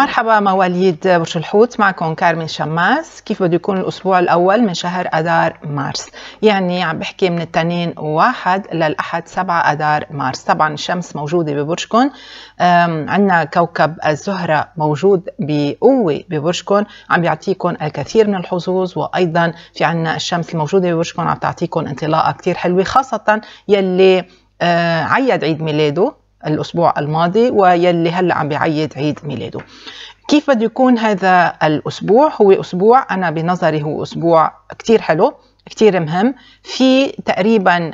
مرحبا مواليد برج الحوت معكم كارمن شماس كيف بده يكون الأسبوع الأول من شهر أذار مارس يعني عم بحكي من التنين واحد للأحد سبعة أذار مارس طبعا الشمس موجودة ببرجكم عندنا كوكب الزهرة موجود بقوة ببرجكم عم بيعطيكم الكثير من الحظوظ وأيضا في عندنا الشمس الموجودة ببرجكم عم تعطيكم انطلاقة كثير حلوة خاصة يلي أه، عيد عيد ميلاده الأسبوع الماضي ويلي هلأ عم بيعيد عيد ميلاده كيف بده يكون هذا الأسبوع هو أسبوع أنا بنظري هو أسبوع كتير حلو كتير مهم في تقريبا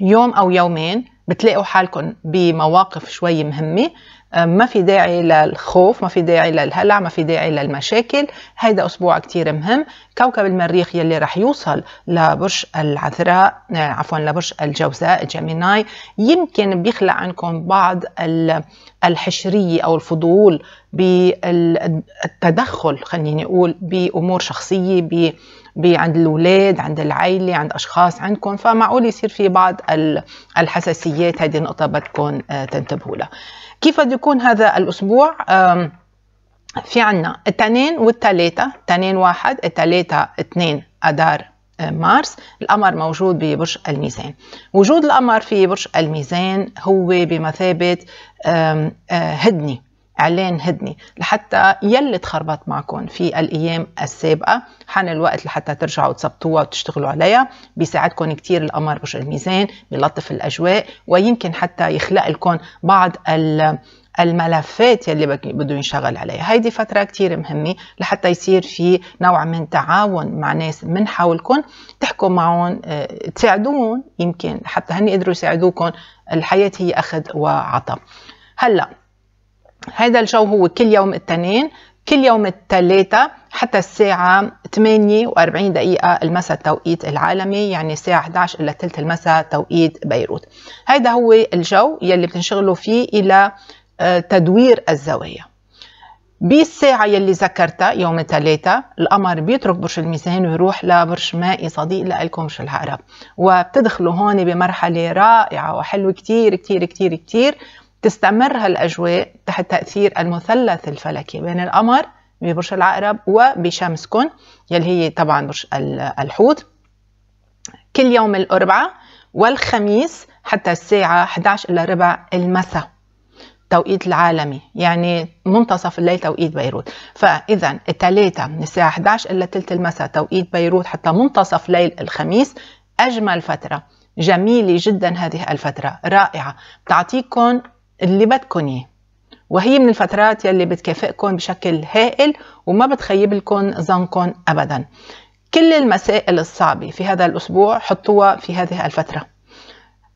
يوم أو يومين بتلاقوا حالكم بمواقف شوي مهمة ما في داعي للخوف ما في داعي للهلع ما في داعي للمشاكل هيدا أسبوع كتير مهم كوكب المريخ يلي رح يوصل لبرج العذراء آه، عفوا لبرج الجوزاء جيميناي يمكن بيخلق عندكم بعض الحشرية أو الفضول بالتدخل خليني أقول بأمور شخصية ب عند الاولاد عند العائله عند اشخاص عندكم فمعقول يصير في بعض الحساسيات هذه النقطه بدكم آه، تنتبهوا لها كيف بدكم حيكون هذا الأسبوع في عنا التنين والتلاتة التنين واحد التلاتة اثنين أدار آه، مارس القمر موجود ببرج الميزان وجود القمر في برج الميزان هو بمثابة آه، هدني اعلان هدني لحتى يلي تخربط معكم في الايام السابقه حان الوقت لحتى ترجعوا تثبتوها وتشتغلوا عليها بيساعدكم كثير القمر برج الميزان بيلطف الاجواء ويمكن حتى يخلق لكم بعض ال الملفات يلي بده ينشغل عليها هيدي فترة كتير مهمة لحتى يصير في نوع من تعاون مع ناس من حولكم تحكوا معهم آه، تساعدوهم يمكن حتى هن يقدروا يساعدوكم الحياة هي أخذ وعطاء هلأ هذا الجو هو كل يوم الاثنين كل يوم الثلاثاء حتى الساعة 48 دقيقة المساء التوقيت العالمي يعني الساعة 11 إلى ثلث المساء توقيت بيروت هيدا هو الجو يلي بتنشغلوا فيه إلى آه، تدوير الزوايا بالساعة يلي ذكرتها يوم الثلاثة القمر بيترك برج الميزان ويروح لبرج مائي صديق لإلكم برج العقرب وبتدخلوا هون بمرحلة رائعة وحلوة كتير كتير كتير كتير تستمر هالأجواء تحت تأثير المثلث الفلكي بين القمر ببرج العقرب وبشمسكن يلي هي طبعا برج الحوت كل يوم الأربعاء والخميس حتى الساعة 11 إلا ربع المساء التوقيت العالمي يعني منتصف الليل توقيت بيروت فاذا الثلاثة من الساعة 11 إلى ثلث المساء توقيت بيروت حتى منتصف ليل الخميس أجمل فترة جميلة جدا هذه الفترة رائعة بتعطيكم اللي بدكم إياه وهي من الفترات يلي بتكافئكم بشكل هائل وما بتخيب لكم ظنكم أبدا كل المسائل الصعبة في هذا الأسبوع حطوها في هذه الفترة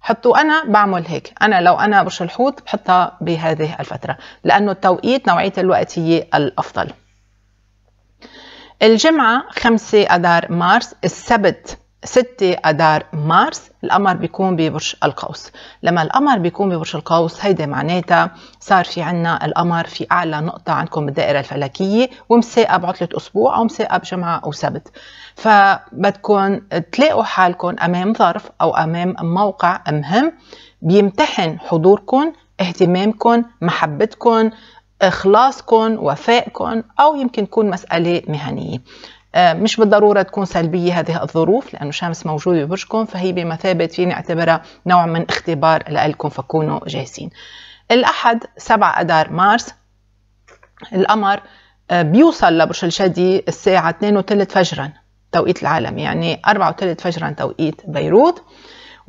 حطوا انا بعمل هيك انا لو انا برش الحوض بحطها بهذه الفتره لانه التوقيت نوعيه الوقت هي الافضل الجمعه 5 اذار مارس السبت 6 أدار مارس القمر بيكون ببرج القوس لما القمر بيكون ببرج القوس هيدا معناتها صار في عنا القمر في أعلى نقطة عندكم بالدائرة الفلكية ومساقة بعطلة أسبوع أو مساقة بجمعة أو سبت فبدكم تلاقوا حالكم أمام ظرف أو أمام موقع مهم بيمتحن حضوركم اهتمامكم محبتكم إخلاصكم وفائكم أو يمكن تكون مسألة مهنية آه، مش بالضروره تكون سلبيه هذه الظروف لانه شمس موجوده ببرجكم فهي بمثابه فيني اعتبرها نوع من اختبار لكم فكونوا جاهزين الاحد 7 اذار مارس القمر آه، بيوصل لبرج الجدي الساعه 2 وثلث فجرا توقيت العالم يعني 4 وثلث فجرا توقيت بيروت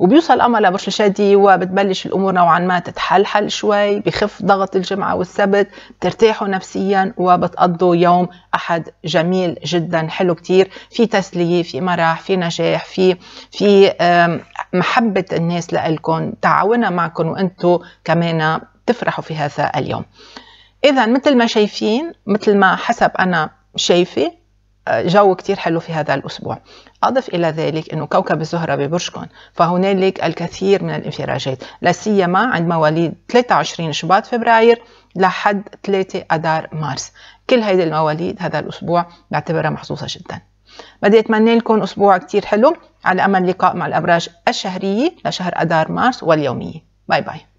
وبيوصل أمل لبرج شادي وبتبلش الأمور نوعا ما تتحلحل شوي بخف ضغط الجمعة والسبت بترتاحوا نفسيا وبتقضوا يوم أحد جميل جدا حلو كتير في تسلية في مرح في نجاح في في محبة الناس لإلكم تعاونها معكم وأنتم كمان تفرحوا في هذا اليوم إذا مثل ما شايفين مثل ما حسب أنا شايفة جو كتير حلو في هذا الأسبوع أضف إلى ذلك أنه كوكب الزهرة ببرجكم فهنالك الكثير من الانفراجات لا سيما عند مواليد 23 شباط فبراير لحد 3 أدار مارس كل هذه المواليد هذا الأسبوع بعتبرها محظوظة جدا بدي أتمنى لكم أسبوع كتير حلو على أمل لقاء مع الأبراج الشهرية لشهر أدار مارس واليومية باي باي